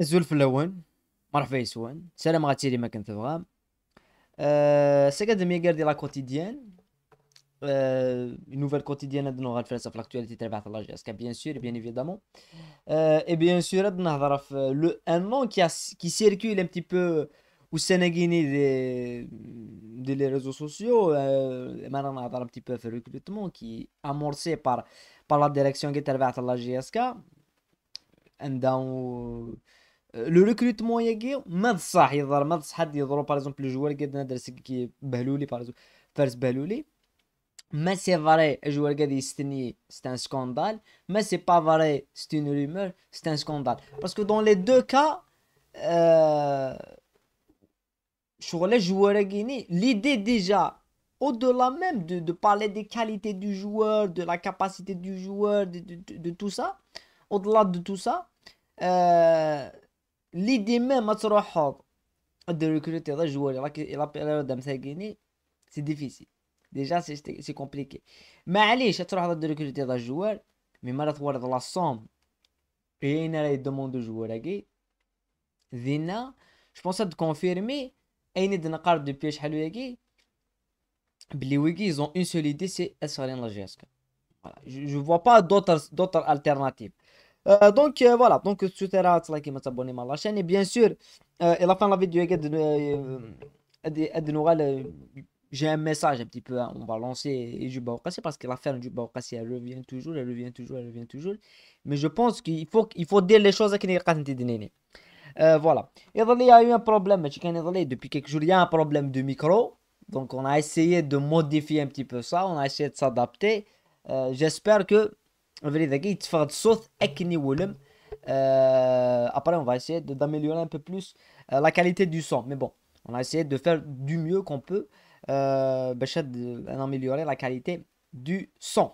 الزلف اللون مرحبا يسوان سلام غاتيري ما كنت تبغى أه سكاد ميغار دي لا كوتيديان euh, une nouvelle quotidienne de nos références à l'actualité de la GSK, bien sûr, bien évidemment. Euh, et bien sûr, le, un nom qui, a, qui circule un petit peu au Sénégal des, des les réseaux sociaux, euh, maintenant on a un petit peu le recrutement qui est amorcé par, par la direction de la GSK. Un down. Euh, le recrutement y a eu, même ça, il y a eu, par exemple, le joueur qui est Beloulli, par exemple, vers Beloulli. Mais c'est vrai, le joueur qui est Stini, c'est un scandale. Mais c'est pas vrai, c'est une rumeur, c'est un scandale. Parce que dans les deux cas, euh, sur les joueurs et l'idée déjà, au-delà même de parler des qualités du joueur, de la capacité du joueur, de tout ça, au-delà de tout ça, euh, l'idée même à de recruter des joueurs et la période de Mseguini, c'est difficile. Déjà, c'est c'est compliqué. Mais allez, je suis de recruter des joueurs, mais je suis de la somme. Et il y demande de joueurs à qui je pense te confirmer, et a une carte de piège à lui les Wiggy, ils ont une seule idée, c'est SRN Logiasca. Voilà. Je vois pas d'autres d'autres alternatives. Euh, donc euh, voilà, donc tu à like et m'abonner à la chaîne et bien sûr euh, et la fin de la vidéo j'ai un message un petit peu hein. on va lancer Juba Okassi parce que l'affaire du Okassi elle revient toujours elle revient toujours elle revient toujours mais je pense qu'il faut il faut dire les choses qui n'est pas voilà et il y a eu un problème depuis quelques jours il y a un problème de micro donc on a essayé de modifier un petit peu ça on a essayé de s'adapter j'espère que euh, après, on va essayer d'améliorer un peu plus euh, la qualité du son. Mais bon, on a essayé de faire du mieux qu'on peut. Euh, d'améliorer euh, la qualité du son.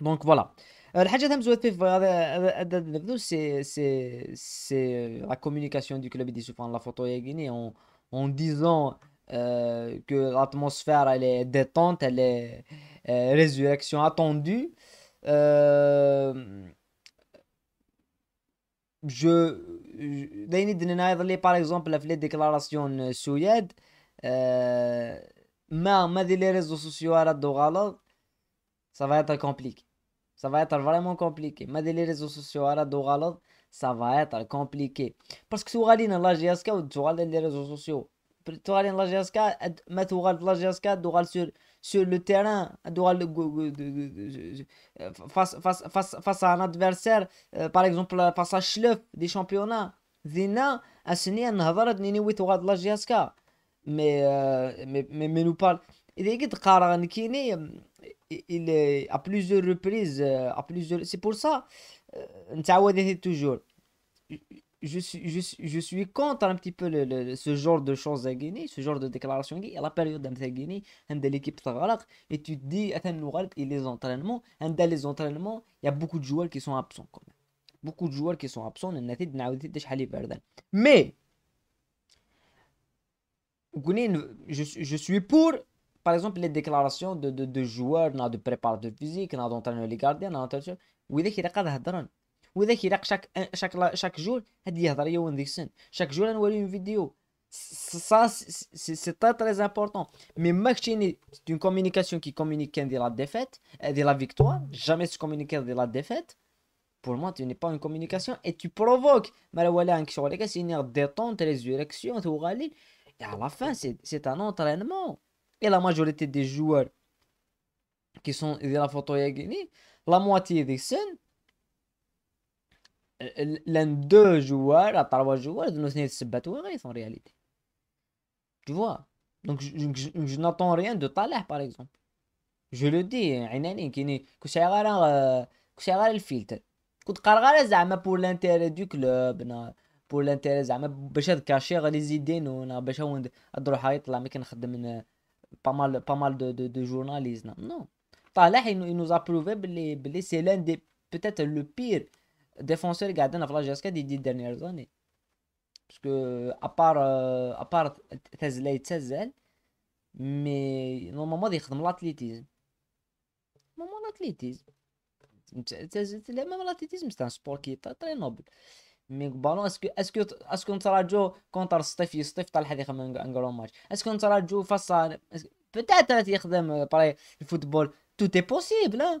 Donc voilà. le la communication du club la سي سي la photo du en disant que l'atmosphère elle est détente, elle est résurrection attendue. Euh, je, je par exemple les déclarations euh, suédoises euh, mais les réseaux sociaux ça va être compliqué ça va être vraiment compliqué mais les réseaux sociaux ça va être compliqué parce que tu vas aller dans la GSK tu vas les réseaux sociaux tu vas aller dans la GSK mais tu vas la GSK tu vas sur sur le terrain face, face, face, face à un adversaire, euh, par exemple euh, face à Schleuf des championnats. Zina, ce n'est un mais, euh, mais, mais, mais nous parle. Il est à plusieurs reprises, à plusieurs. C'est pour ça, on toujours je suis, je, suis, je suis contre un petit peu le, ce genre de choses à Guinée, ce genre de déclaration à la période de Guinée, de l'équipe et tu te dis, et les entraînements, dans les entraînements, il y a beaucoup de joueurs qui sont absents quand même. Beaucoup de joueurs qui sont absents, mais je, suis pour, par exemple, les déclarations de, de, de joueurs, de préparateur physique, d'entraîneurs, les gardiens, d'entraîneurs. Ou jour chaque jour, jour y a une vidéo, chaque jour on voit une vidéo. ça c'est très très important mais machine c'est une communication qui communique de la défaite euh, de la victoire jamais se communiquer de la défaite pour moi tu n'es pas une communication et tu provoques mais malheureusement c'est une détente résurrection et à la fin c'est un entraînement et la majorité des joueurs qui sont de la photo la moitié des scènes l'un deux joueurs, à part trois joueurs, nous n'est battus en réalité. Tu vois Donc je, n'attends n'entends rien de Talah par exemple. Je le dis, gens qui n'est que euh, c'est rare le filtre. Quand tu زعما pour l'intérêt du club, pour l'intérêt زعما باش cacher les idées nous, باش de يطلع ما كنخدم pas mal pas mal de journalistes journalisme. Non. Talah il, il nous a prouvé que c'est l'un des peut-être le pire ديفونسور قاعد انا في لاجاسكا دي دي ديرنيير زاني باسكو ابار ابار تازلا يتسازل مي نورمالمون يخدم لاتليتيزم نورمالمون لاتليتيزم لا ميم لاتليتيزم سي ان سبور كي تري نوبل مي بالون اسكو اسكو اسكو نتراجو كونتر ستيف يستيف طال هذيك يخدم ان ماتش اسكو نتراجو فاصا بتاتا يخدم براي الفوتبول تو تي بوسيبل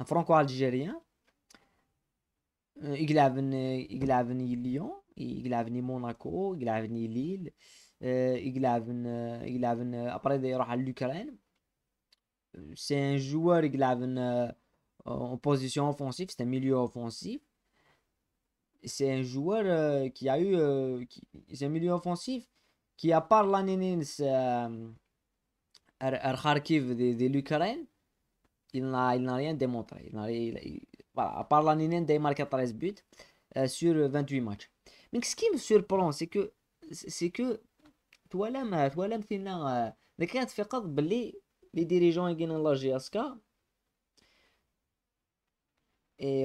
Un franco-algérien. Euh, il a venu Lyon, il a venu Monaco, il a venu Lille, euh, il a venu après d'ailleurs à l'Ukraine. Euh, c'est un joueur il a venu en position offensive, c'est un milieu offensif. C'est un joueur qui a eu. C'est un milieu offensif qui, a part l'année à Kharkiv de, de l'Ukraine, il n'a rien démontré. Il n'a il, voilà, à part l'année, il a marqué 13 buts euh, sur 28 euh, matchs. Mais ce qui me surprend, c'est que c'est que toi là, ما toi là, مثلنا les كانت de قض باللي les dirigeants et la G.S.K. et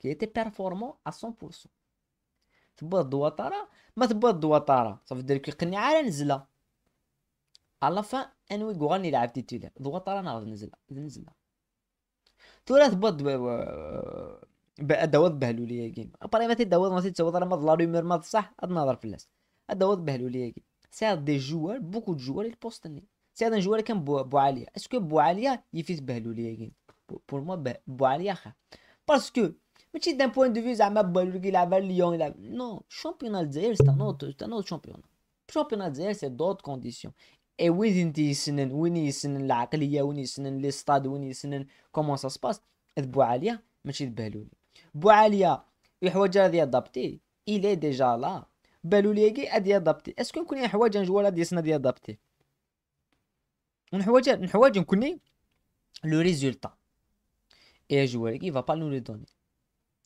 كي تي performant ا 100% تبغى الدواتره ما تبغى الدواتره صافي دير كيقني على نزله على فان انويغو تي تيتولير دواتره انا غنزل نزله تورا تبغى داود بهلو ليا كيما ابري ما تداود ما تتسوض راه ما لا رومور ما صح هاد النظر في الناس ادوات بهلوليه كي كيما دي جوار بوكو دو جوار البوستني سي هذا جوار كان بو, بو عاليه اسكو بو عاليه يفيت بهلوليه كي بور مو بو عاليه خا باسكو Mais si d'un point de vue, ça m'a il avait Lyon. Il avait... Non, championnat d'Israël, c'est un, un autre championnat. Championnat d'Israël, c'est d'autres conditions. Et où Où oui, il y a des gens qui ont des gens les stades, qui ont des comment ça se passe. Et Boualia, mais c'est Beloulé. Boualia, il a déjà adapté. Il est déjà là. Beloulé, il a déjà adapté. Est-ce qu'on connaît un joueur qui a déjà adapté On connaît le résultat. Et un joueur qui ne va pas nous le donner.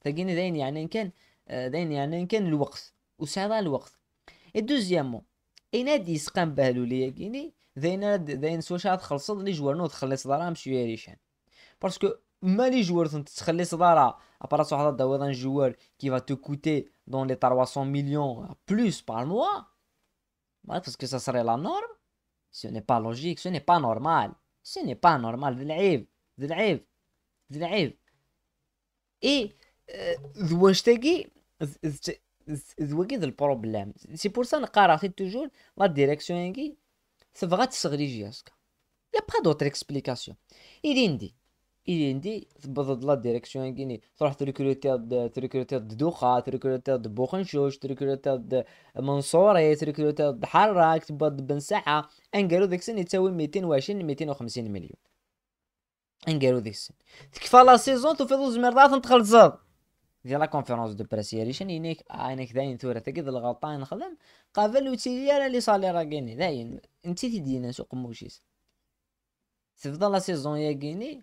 تلقيني داين يعني ان كان آه، داين يعني ان كان الوقت وسعر الوقت الدوزيامو اي نادي يسقام بهلو ليا كيني داين داين سواش عاد خلصت لي جوار نو تخلص دراهم شويه ريشان باسكو ما لي جوار تخلص دارا ابارات واحد داوض ان جوار كي فا تو كوتي دون لي 300 مليون بلوس بار موا ما باسكو سا سري لا نورم سي ني با لوجيك سي ني با نورمال سي ني با نورمال ذي العيب ذي العيب ذي العيب اي زواجتكي زواجي ذا البروبليم سي بور سا نقاراتي توجور لا ديريكسيون كي تبغى تسغلي جياسكا يا با دوتر اكسبليكاسيون إيدي ندي إيدي ندي تبضد لا ديريكسيون كيني تروح تريكروتي تريكروتي دوخا تريكروتي بوخنشوش تريكروتي منصوري تريكروتي حراك تبدل بن ساعة انقالو ذيك السن يتساوي 220 250 مليون انقالو ذيك السن تكفى لا سيزون توفي دوز مرضات ندخل زاد ديال لا كونفيرونس دو بريس ريشن ينيك انك آه، داين ثورة تقد الغلطان نخدم قابل وتيلي لي صالي كيني داين انت تيدينا سوق موشيس تفضل لا سيزون يا كيني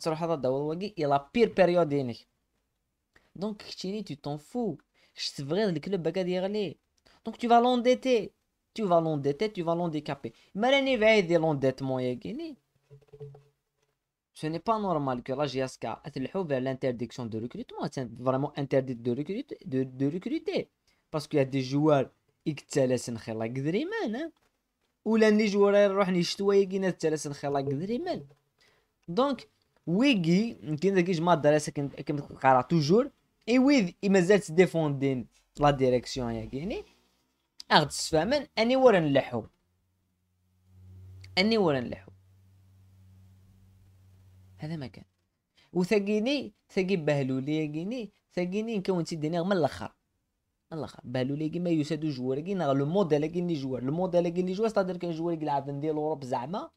تروح هذا الدور واقي الى بير بيريود ينيك دونك كتيني تو تون فو كش تبغيض الكلوب هكا يغلي دونك تو فالون ديتي تو فالون ديتي تو فالون ديكابي مالاني راني بعيد دي ديتمون يا كيني Ce n'est pas normal que la GSK ait vers l'interdiction de recrutement, c'est vraiment interdit de, recruter, de, de recruter. Parce qu'il y a des joueurs يكتلسن خلا قدريمان ولا ني جوار يروح نشتوا يجينا تلسن خلا قدريمان دونك ويجي كي داكي جماعه الدراسه كنت قرا توجور اي ويد مازال تديفوندين لا ديريكسيون ياكيني اغد تسفهمن اني ورا نلحو اني ورا نلحو هذا ما كان وثقيني ثقي بهلولي كيني ثقيني كون تيديني من الاخر من الاخر بهلولي ما يسادو جوار كينا لو موديل كيني جوار لو موديل كيني جوار ستادير كان جوار يلعب ندير لوروب زعما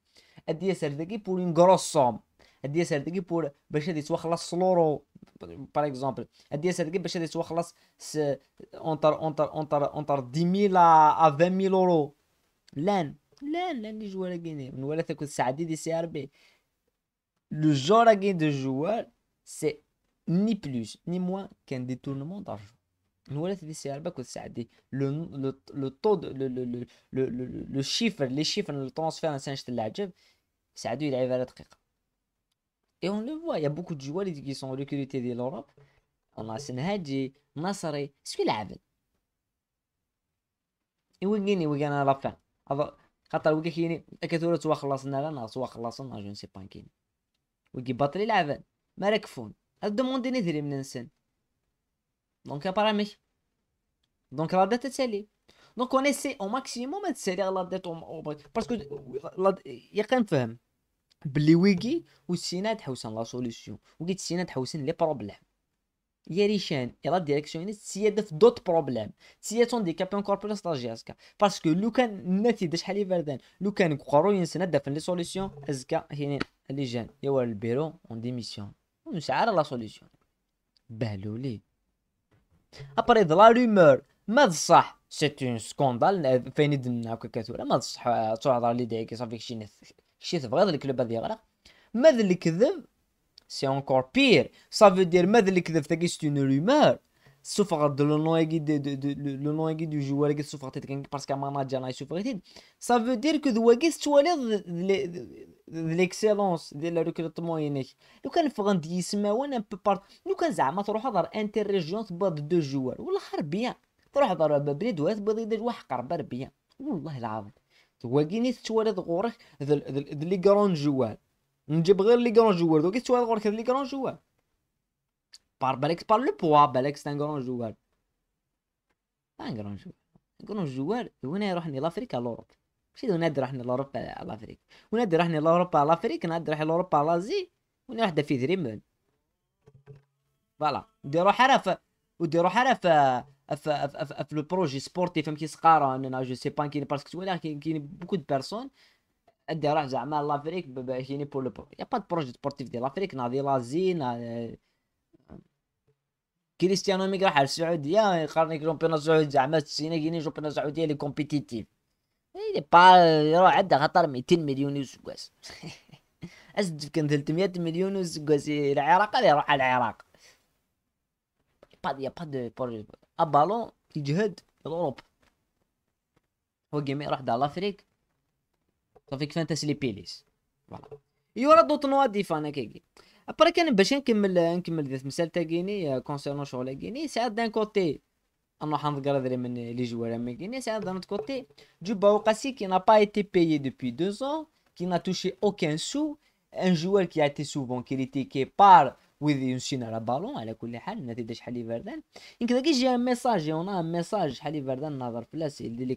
ادي سردكي بور اون كروس سوم ادي سردكي بور باش هادي توخلص سلورو باغ اكزومبل ادي سردكي باش هادي توخلص اونتر اونتر اونتر اونتر 10000 ا 20000 اورو لان لان لان لي جوار كيني من ولا تاكل الساعه دي دي سي ار بي Le genre de joueurs, c'est ni plus ni moins qu'un détournement d'argent. Nous le le le chiffre les chiffres le transfert en de la ça a Et on le voit, il y a beaucoup de joueurs qui sont recrutés de l'Europe. On a Senhadji, Nassari, ce Et on à la fin ويجي باطل يلعبن ما ركفون هاد دوموندي نذري من نسن دونك ابارامي دونك لا داتا تسالي دونك اون اسي او ماكسيموم تسالي لا داتا باسكو يا فهم بلي ويكي وسينا حوسن لا سوليسيون وكي تسينا حوسن لي بروبليم يريشان الى e la directionniste s'y دوت بروبليم problèmes. S'y est handicapé encore plus la GSK. لو كان النتيجه شحال اللي بردان لو كان كوارو ينسى في لي سوليسيون ازكى هنا اللي جان يوا البيرو اون ديميسيون ونسعى على لا سوليسيون بهلولي ابري ذا لا رومور ما صح سيت اون سكوندال فين يدنا هكا كثوره ما صح تعذر لي ديك صافي شي شي تبغي الكلوب هذا يغرق ماذا اللي كذب c'est encore pire. Ça veut dire que c'est une rumeur. Sauf le nom le du joueur qui souffre parce qu'un manager a souffert. Ça veut dire que l'excellence de ديال recrutement ينيك لو كان فغن يسمعون ان بو بارت لو كان زعما تروح هضر انتر ريجيون تباد دو جوار ولا خربيه تروح هضر ببلاد واحد بغي يدير واحد قربه ربيه والله العظيم تواكيني تتوالد غورك ذا لي كرون جوال نجيب غير لي كرون جوار دوك تسوى غير لي كرون جوار بار بالك بار لو بوا بالك سي ان كرون جوار ان كرون جوار كرون جوار وين يروح ني لافريكا لوروب ماشي دو نادي ني لوروبا لافريك ونادي راحني لوروبا لافريك نادر راح لوروبا لازي وني وحده في دريمون فوالا نديرو حرف وديرو حرف ف ف ف لو بروجي سبورتيف فهمتي صقاره انا جو سي با كاين باسكو كاين بوكو دو بيرسون ادي راه زعما لافريك باشيني بور لو بو يا با بروجي سبورتيف ديال لافريك نادي لازي كريستيانو ميغا راح السعوديه قرني كومبينا السعوديه زعما تسينا كيني كومبينا السعوديه لي كومبيتيتيف اي با راه عندها خطر 200 مليون وسكواس اسد كان 300 مليون وسكواس العراق اللي يروح على العراق با يا با دو بروجي ابالون يجهد الاوروب هو جيمي راح دار لافريك avec c'est Il y aura d'autres différentes. Après, il y a un qui dit d'un côté, on les joueurs d'un autre côté, du qui n'a pas été payé depuis deux ans, qui n'a touché aucun sou, un joueur qui a été souvent critiqué par une à Ballon, à la un message, on a un message, j'ai message, dans les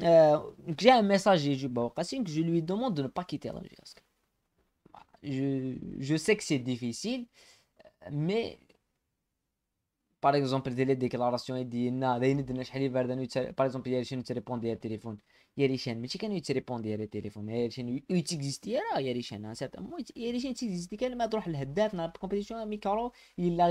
j'ai un message du que je lui demande de ne pas quitter Je, je sais que c'est difficile, mais par exemple, les déclarations, il dit par exemple, il y a des gens qui répondent à téléphone. Il y a des gens, mais qui téléphone. Il y a des gens qui il y a des gens, à il y a des gens qui il a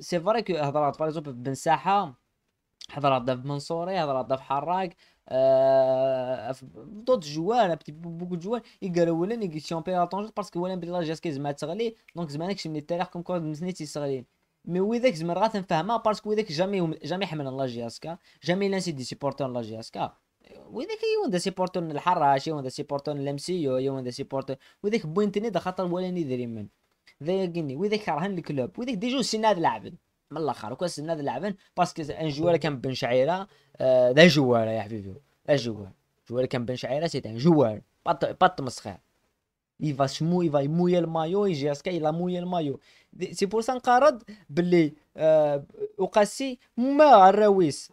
سيفريك هضرات باغ اكزومبل بن ساحه هضرات داف منصوري هضرات داف حراق آه دوت جوال بوكو جوال يقالوا ولا نيكي شامبيون طونجوت باسكو ولا بلي لاجيس كي زعما تغلي دونك زعما كشم من التاريخ كوم كون مزني تيسغلين مي وي ذاك زعما راه تنفهمها باسكو وي ذاك جامي جامي حمل لاجياسكا جامي لانسي دي سيبورتون وي ذاك يون دا سيبورتون الحراش يون دا سيبورتون الام سي يو يون دا سيبورتون وي ذاك بوينتني دا خاطر ولا ندري من ذا يقني وذي كرهن الكلوب وذي ديجو سناد لاعبين من الاخر وكان سناد لاعبين باسكو ان جوار كان بن شعيره ذا آه، جوار يا حبيبي ذا جوار جوار كان بن شعيره سيت ان جوار بط بط مسخير يفا شمو يفا يموي المايو يجي اسكا يلا موي المايو سي بور سا نقارض باللي آه وقاسي ما الراويس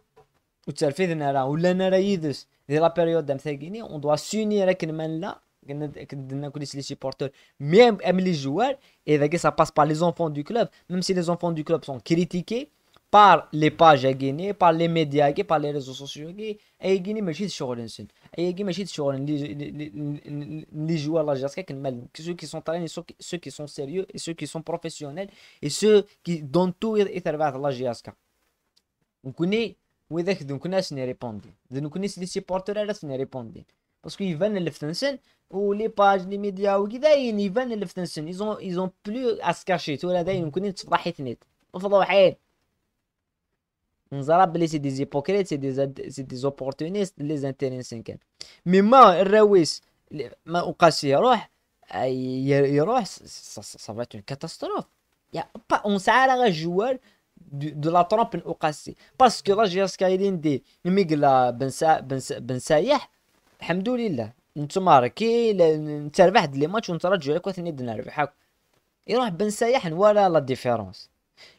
وتالفيدنا راه ولا انا راه يدس دي لا بيريود دام ثاكيني اون دوا سوني راكن من لا les supporters, même les joueurs, et ça passe par les enfants du club, même si les enfants du club sont critiqués par les pages par les médias, par les réseaux sociaux, et Guinée, mais je suis Et les joueurs de la qui sont ceux qui sont sérieux, et ceux qui sont professionnels, et ceux qui donnent tout et la On on باسكو يفان الفتنسن ولي باج لي ميديا وكذاين يبان الفتنسن ايزون ايزون بلو اسكاشي تولا داين يمكن تفضحي ثنيت مفضوحين نزرب بلي سي دي زيبوكريت سي دي سي دي زوبورتونيست لي زانتيرينسين كان ما الراويس ما اوقاسي يروح يروح صافات اون كاتاستروف يا با اون سعر جوال دو لا ترومب اوقاسي باسكو لا جيرسكايلين دي ميغلا بن سايح الحمد لله نتوما كي انت ربحت لي ماتش وانت رجع لك وثاني نربح هاك يروح بن سايح ولا لا ديفيرونس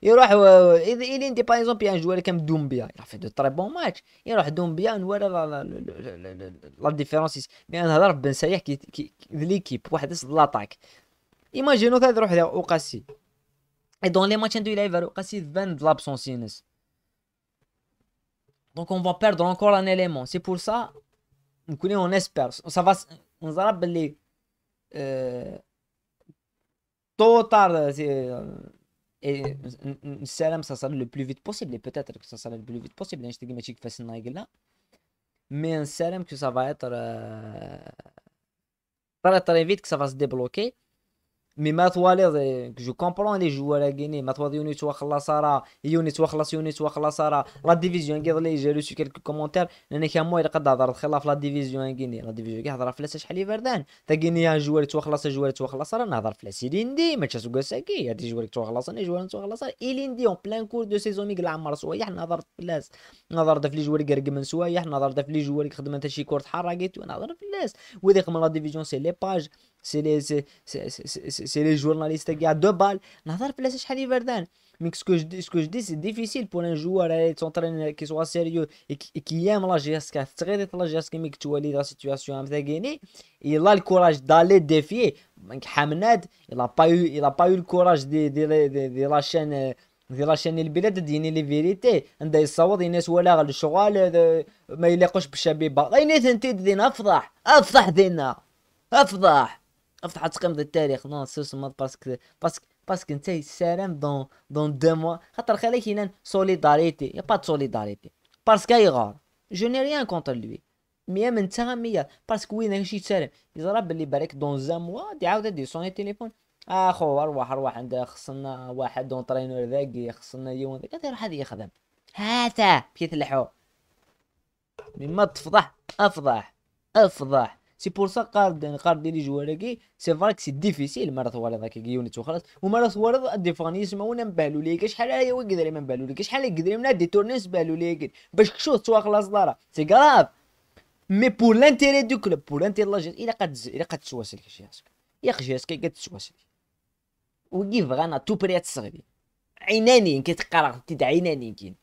يروح الين دي بايزون بيان جوال كام دومبيا يروح في دو تري بون ماتش يروح دومبيا ولا لا لا ديفيرونس انا هضر بن سايح كي ليكيب واحد لاطاك ايماجينو كاد يروح اوقاسي اي دون لي ماتش دو لايفر اوقاسي بان لابسونسينس دونك اون فوا بيردر انكور ان اليمون سي بور سا نكوني ça va, سافا نزرب باللي tôt ou tard, euh، euh، et Salem, ça sera le plus vite possible, et peut-être que ça sera le plus vite possible, je te dis, mais tu fais là. Mais un sérum que ça va être euh, très vite, que ça va se débloquer. مي ما طوالي جو كومبرون لي جوا لا غيني ماتواليض يونيت وخلص راه يونيت وخلص يونيت وخلص راه لا ديفيزيون كي لي جا شي كيلكو كومونتير انا كان مو قد هضر خلاف لا ديفيزيون غيني لا ديفيزيون كي هضر فلاش شحال لي بردان تا غينيا جوال توخلص جوال توخلص راه نهضر فلاس ليندي ما تشاسوكا ساكي هادي جوال توخلص انا جوال توخلص اليندي اون بلان كور دو سيزون ميك العمر سوايح نهضر فلاس نهضر دا في لي جوال كرقمن سوايح نهضر دا في لي جوال خدمه حتى شي كورت حراكيت ونهضر فلاس وذيك من لا ديفيزيون سي لي باج سي لي سي سي لي جورناليست كاع دو بال نهضر بلاش شحال يبردان مي سكو جو سكو جو دي سي ديفيسيل بور ان جوار تونترين كي سوا سيريو كي يام لا جياس كا تغير لا جياس كي ميك توالي لا سيتوياسيون تاعيني يلا الكوراج دالي ديفي حمناد يلا با يو يلا با يو الكوراج دي دي دي لا شين لاشين البلاد ديني لي فيريتي عندها يصوت الناس ولا غير الشغال ما يلاقوش بالشبيبه غير نيت انت دينا افضح افضح دينا افضح افتح ديال التاريخ نو سوس ما باسكو باسكو باسكو انت سالم دون دون دو موا خاطر خليك هنا سوليداريتي يا با سوليداريتي باسكو يغار جو ني ريان كونتر لوي مي من تاع مية باسكو وين شي سالم يزرى باللي بالك دون زاموا موا دي عاود دي سوني تيليفون اخو اروح اروح عند خصنا واحد دون ترينور ذاك خصنا يوم ذاك غير هذه يخدم هاته بيت الحو مما تفضح افضح افضح سي بور سا قارد يعني قارد جوا جوالاكي سي فراك سي ديفيسيل مرة ثوالي ذاك يونيت وخلاص ومرة ثوالي ديفاني سماو مبالو ليك شحال هاي وكدري ما مبالو ليك شحال قدري من دي تورني نبالو ليك باش كشوط توا خلاص دارا سي كراف مي بور لانتيري دو كلوب بور لانتيري لا جيس الا قد الا قد تسواسل كشياسك يا خجياسك كتسواسل وكيف غانا تو بريات صغيري عينانين كي تدعي عينانين كين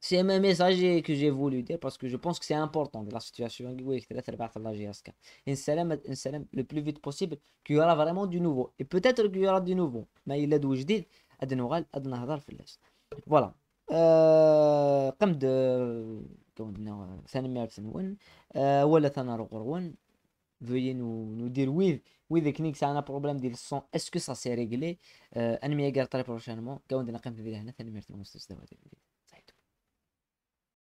C'est un message que j'ai voulu dire parce que je pense que c'est important de la situation le plus vite possible qu'il y aura vraiment du nouveau. Et peut-être qu'il y aura du nouveau. Mais il est d'où je dis, voilà. قمت euh, voilà euh, euh, veuillez nous, dire oui, oui, les c'est un problème son. Est-ce que ça s'est réglé? Euh, prochainement.